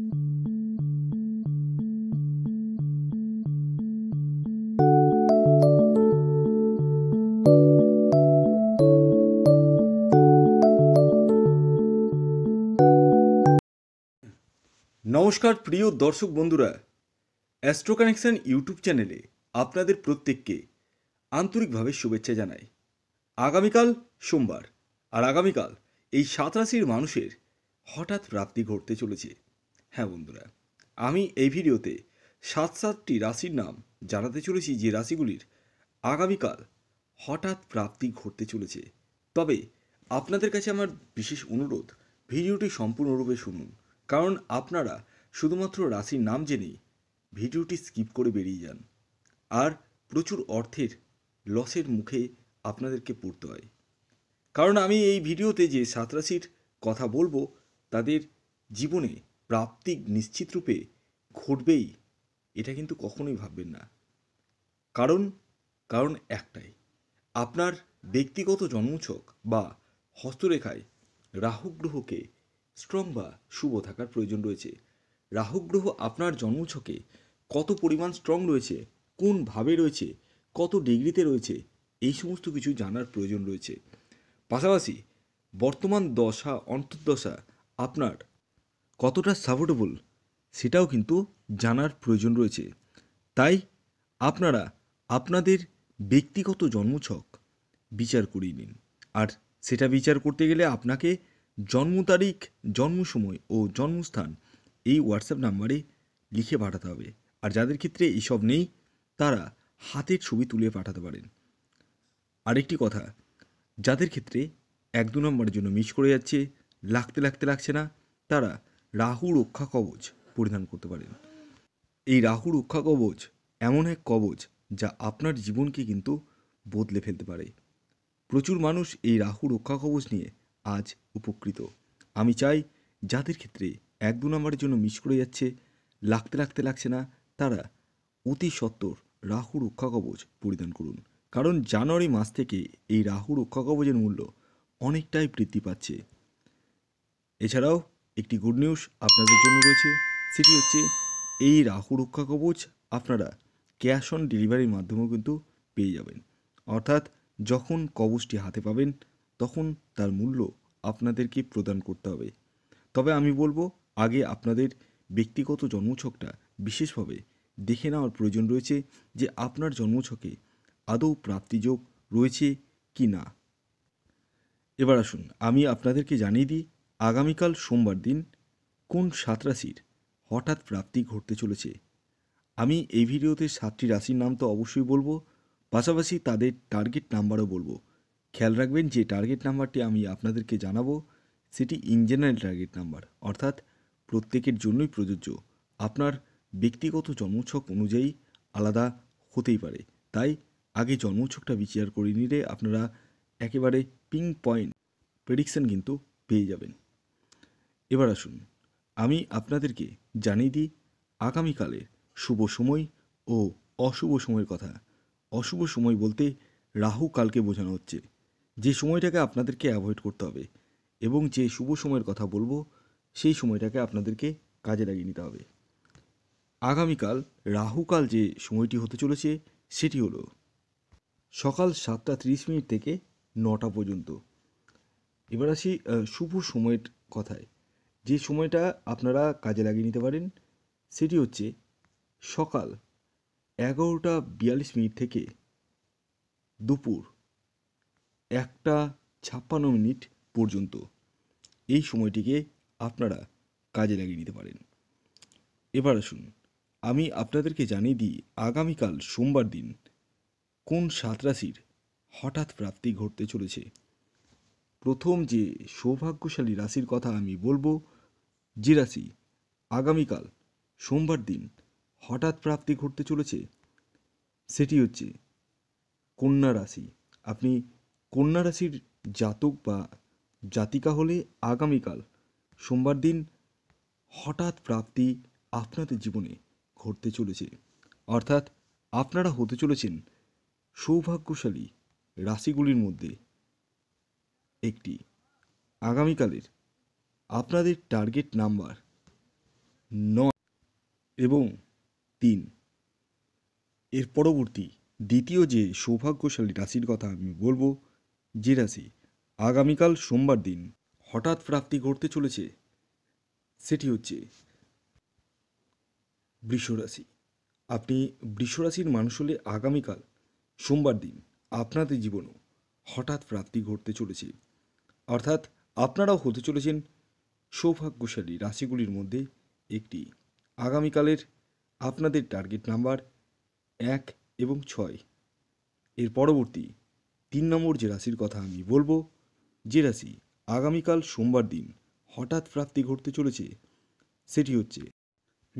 নমস্কার প্রিয় দর্শক বন্ধুরা অ্যাস্ট্রো কানেকশন ইউটিউব চ্যানেলে আপনাদের প্রত্যেককে আন্তরিকভাবে শুভেচ্ছা জানাই আগামীকাল সোমবার আর আগামীকাল এই সাত রাশির মানুষের হঠাৎ প্রাপ্তি ঘটতে চলেছে হ্যাঁ বন্ধুরা আমি এই ভিডিওতে সাত সাতটি রাশির নাম জানাতে চলেছি যে রাশিগুলির আগামীকাল হঠাৎ প্রাপ্তি ঘটতে চলেছে তবে আপনাদের কাছে আমার বিশেষ অনুরোধ ভিডিওটি সম্পূর্ণরূপে শুনুন কারণ আপনারা শুধুমাত্র রাশির নাম জেনেই ভিডিওটি স্কিপ করে বেরিয়ে যান আর প্রচুর অর্থের লসের মুখে আপনাদেরকে পড়তে হয় কারণ আমি এই ভিডিওতে যে সাত রাশির কথা বলবো তাদের জীবনে প্রাপ্তি নিশ্চিত রূপে ঘটবেই এটা কিন্তু কখনোই ভাববেন না কারণ কারণ একটাই আপনার ব্যক্তিগত জন্মছক বা হস্তরেখায় রাহু গ্রহকে স্ট্রং বা শুভ থাকার প্রয়োজন রয়েছে রাহু গ্রহ আপনার জন্মছকে কত পরিমাণ স্ট্রং রয়েছে কোনভাবে রয়েছে কত ডিগ্রিতে রয়েছে এই সমস্ত কিছু জানার প্রয়োজন রয়েছে পাশাপাশি বর্তমান দশা অন্তর্দশা আপনার কতটা সাপোর্টেবল সেটাও কিন্তু জানার প্রয়োজন রয়েছে তাই আপনারা আপনাদের ব্যক্তিগত জন্মছক বিচার করিয়ে নিন আর সেটা বিচার করতে গেলে আপনাকে জন্ম তারিখ জন্ম সময় ও জন্মস্থান এই হোয়াটসঅ্যাপ নাম্বারে লিখে পাঠাতে হবে আর যাদের ক্ষেত্রে এসব নেই তারা হাতের ছবি তুলে পাঠাতে পারেন আরেকটি কথা যাদের ক্ষেত্রে এক দু নম্বরের জন্য মিস করে যাচ্ছে লাগতে লাগতে লাগছে না তারা রাহু রক্ষা কবচ পরিধান করতে পারেন এই রাহু রক্ষা কবচ এমন এক কবচ যা আপনার জীবনকে কিন্তু বদলে ফেলতে পারে প্রচুর মানুষ এই রাহু রক্ষা কবচ নিয়ে আজ উপকৃত আমি চাই যাদের ক্ষেত্রে এক দু নম্বরের জন্য মিস করে যাচ্ছে লাগতে লাগতে লাগছে না তারা অতি সত্তর রাহু রক্ষা কবচ পরিধান করুন কারণ জানুয়ারি মাস থেকে এই রাহু রক্ষা কবচের মূল্য অনেকটাই বৃদ্ধি পাচ্ছে এছাড়াও একটি গুড নিউজ আপনাদের জন্য রয়েছে সেটি হচ্ছে এই রাহু রক্ষা কবচ আপনারা ক্যাশ অন ডেলিভারির মাধ্যমেও কিন্তু পেয়ে যাবেন অর্থাৎ যখন কবচটি হাতে পাবেন তখন তার মূল্য আপনাদেরকে প্রদান করতে হবে তবে আমি বলবো আগে আপনাদের ব্যক্তিগত জন্মছকটা বিশেষভাবে দেখে নেওয়ার প্রয়োজন রয়েছে যে আপনার জন্মছকে আদৌ প্রাপ্তিযোগ রয়েছে কি না এবার আসুন আমি আপনাদেরকে জানিয়ে দিই আগামীকাল সোমবার দিন কোন সাত রাশির হঠাৎ প্রাপ্তি ঘটতে চলেছে আমি এই ভিডিওতে সাতটি রাশির নাম তো অবশ্যই বলবো পাশাপাশি তাদের টার্গেট নাম্বারও বলবো খেয়াল রাখবেন যে টার্গেট নাম্বারটি আমি আপনাদেরকে জানাবো সেটি ইন জেনারেল টার্গেট নাম্বার অর্থাৎ প্রত্যেকের জন্যই প্রযোজ্য আপনার ব্যক্তিগত জন্মছক অনুযায়ী আলাদা হতেই পারে তাই আগে জন্মছকটা বিচার করে নিলে আপনারা একেবারে পিং পয়েন্ট প্রেডিকশন কিন্তু পেয়ে যাবেন এবার আসুন আমি আপনাদেরকে জানিয়ে দিই আগামীকালের শুভ সময় ও অশুভ সময়ের কথা অশুভ সময় বলতে রাহু কালকে বোঝানো হচ্ছে যে সময়টাকে আপনাদেরকে অ্যাভয়েড করতে হবে এবং যে শুভ সময়ের কথা বলবো সেই সময়টাকে আপনাদেরকে কাজে লাগিয়ে নিতে হবে আগামীকাল রাহুকাল যে সময়টি হতে চলেছে সেটি হলো সকাল সাতটা তিরিশ মিনিট থেকে নটা পর্যন্ত এবার আসি শুভ সময়ের কথায় যে সময়টা আপনারা কাজে লাগিয়ে নিতে পারেন সেটি হচ্ছে সকাল এগারোটা বিয়াল্লিশ মিনিট থেকে দুপুর একটা ছাপ্পান্ন মিনিট পর্যন্ত এই সময়টিকে আপনারা কাজে লাগিয়ে নিতে পারেন এবার আসুন আমি আপনাদেরকে জানিয়ে দিই আগামীকাল সোমবার দিন কোন সাত রাশির হঠাৎ প্রাপ্তি ঘটতে চলেছে প্রথম যে সৌভাগ্যশালী রাশির কথা আমি বলবো রাশি আগামীকাল সোমবার দিন হঠাৎ প্রাপ্তি ঘটতে চলেছে সেটি হচ্ছে কন্যা রাশি আপনি কন্যা রাশির জাতক বা জাতিকা হলে আগামীকাল সোমবার দিন হঠাৎ প্রাপ্তি আপনাদের জীবনে ঘটতে চলেছে অর্থাৎ আপনারা হতে চলেছেন সৌভাগ্যশালী রাশিগুলির মধ্যে একটি আগামীকালের আপনাদের টার্গেট নাম্বার নয় এবং তিন এর পরবর্তী দ্বিতীয় যে সৌভাগ্যশালী রাশির কথা আমি বলবো যে রাশি আগামীকাল সোমবার দিন হঠাৎ প্রাপ্তি ঘটতে চলেছে সেটি হচ্ছে বৃষরাশি আপনি বৃষরাশির মানুষ হলে আগামীকাল সোমবার দিন আপনাদের জীবনও হঠাৎ প্রাপ্তি ঘটতে চলেছে অর্থাৎ আপনারাও হতে চলেছেন সৌভাগ্যশালী রাশিগুলির মধ্যে একটি আগামীকালের আপনাদের টার্গেট নাম্বার এক এবং ছয় এর পরবর্তী তিন নম্বর যে রাশির কথা আমি বলবো যে রাশি আগামীকাল সোমবার দিন হঠাৎ প্রাপ্তি ঘটতে চলেছে সেটি হচ্ছে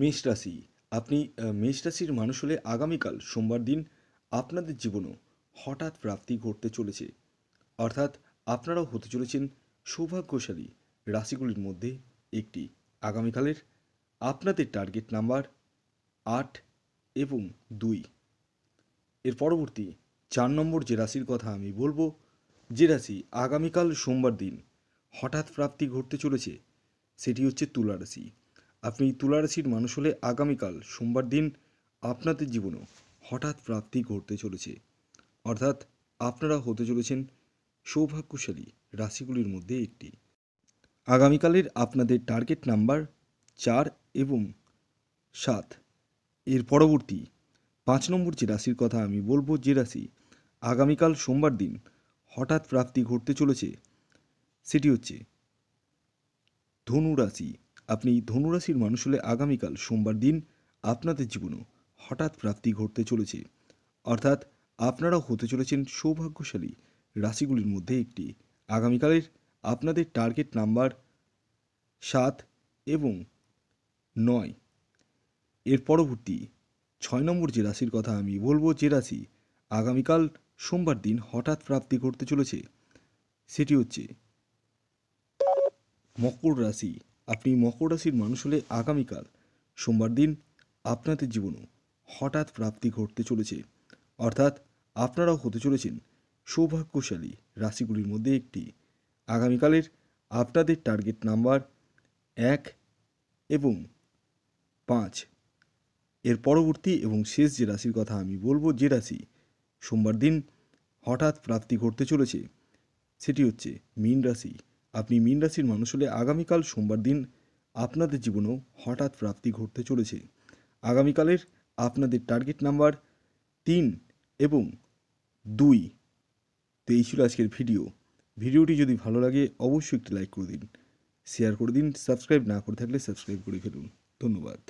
মেষ রাশি আপনি মেষ রাশির মানুষ হলে আগামীকাল সোমবার দিন আপনাদের জীবনেও হঠাৎ প্রাপ্তি ঘটতে চলেছে অর্থাৎ আপনারাও হতে চলেছেন সৌভাগ্যশালী রাশিগুলির মধ্যে একটি আগামীকালের আপনাদের টার্গেট নাম্বার আট এবং দুই এর পরবর্তী চার নম্বর যে রাশির কথা আমি বলবো যে রাশি আগামীকাল সোমবার দিন হঠাৎ প্রাপ্তি ঘটতে চলেছে সেটি হচ্ছে তুলা রাশি আপনি তুলা রাশির মানুষ হলে আগামীকাল সোমবার দিন আপনাদের জীবনেও হঠাৎ প্রাপ্তি ঘটতে চলেছে অর্থাৎ আপনারা হতে চলেছেন সৌভাগ্যশালী রাশিগুলির মধ্যে একটি আগামীকালের আপনাদের টার্গেট নাম্বার চার এবং সাত এর পরবর্তী পাঁচ নম্বর যে রাশির কথা আমি বলবো যে রাশি আগামীকাল সোমবার দিন হঠাৎ প্রাপ্তি ঘটতে চলেছে সেটি হচ্ছে ধনু রাশি আপনি ধনুরাশির মানুষ হলে আগামীকাল সোমবার দিন আপনাদের জীবনেও হঠাৎ প্রাপ্তি ঘটতে চলেছে অর্থাৎ আপনারাও হতে চলেছেন সৌভাগ্যশালী রাশিগুলির মধ্যে একটি আগামীকালের আপনাদের টার্গেট নাম্বার সাত এবং নয় এর পরবর্তী ছয় নম্বর যে রাশির কথা আমি বলবো যে রাশি আগামীকাল সোমবার দিন হঠাৎ প্রাপ্তি ঘটতে চলেছে সেটি হচ্ছে মকর রাশি আপনি মকর রাশির মানুষ হলে আগামীকাল সোমবার দিন আপনাদের জীবনও হঠাৎ প্রাপ্তি ঘটতে চলেছে অর্থাৎ আপনারাও হতে চলেছেন সৌভাগ্যশালী রাশিগুলির মধ্যে একটি আগামীকালের আপনাদের টার্গেট নাম্বার এক এবং পাঁচ এর পরবর্তী এবং শেষ যে রাশির কথা আমি বলবো যে রাশি সোমবার দিন হঠাৎ প্রাপ্তি ঘটতে চলেছে সেটি হচ্ছে মীন রাশি আপনি মীন রাশির মানুষ হলে আগামীকাল সোমবার দিন আপনাদের জীবনেও হঠাৎ প্রাপ্তি ঘটতে চলেছে আগামীকালের আপনাদের টার্গেট নাম্বার তিন এবং দুই তো এই ছিল আজকের ভিডিও ভিডিওটি যদি ভালো লাগে অবশ্যই একটি লাইক করে দিন শেয়ার করে দিন সাবস্ক্রাইব না করে থাকলে সাবস্ক্রাইব করে ফেলুন ধন্যবাদ